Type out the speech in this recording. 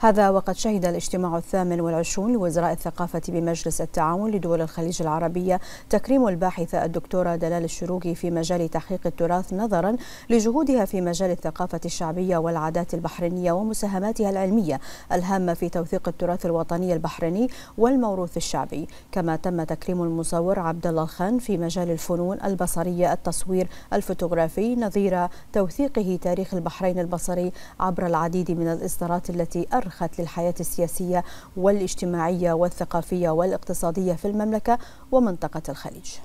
هذا وقد شهد الاجتماع الثامن والعشرون لوزراء الثقافة بمجلس التعاون لدول الخليج العربية تكريم الباحثة الدكتورة دلال الشروقي في مجال تحقيق التراث نظرا لجهودها في مجال الثقافة الشعبية والعادات البحرينية ومساهماتها العلمية الهامة في توثيق التراث الوطني البحريني والموروث الشعبي كما تم تكريم المصور عبد الله الخان في مجال الفنون البصرية التصوير الفوتوغرافي نظير توثيقه تاريخ البحرين البصري عبر العديد من الإصدارات التي أرخت للحياة السياسية والاجتماعية والثقافية والاقتصادية في المملكة ومنطقة الخليج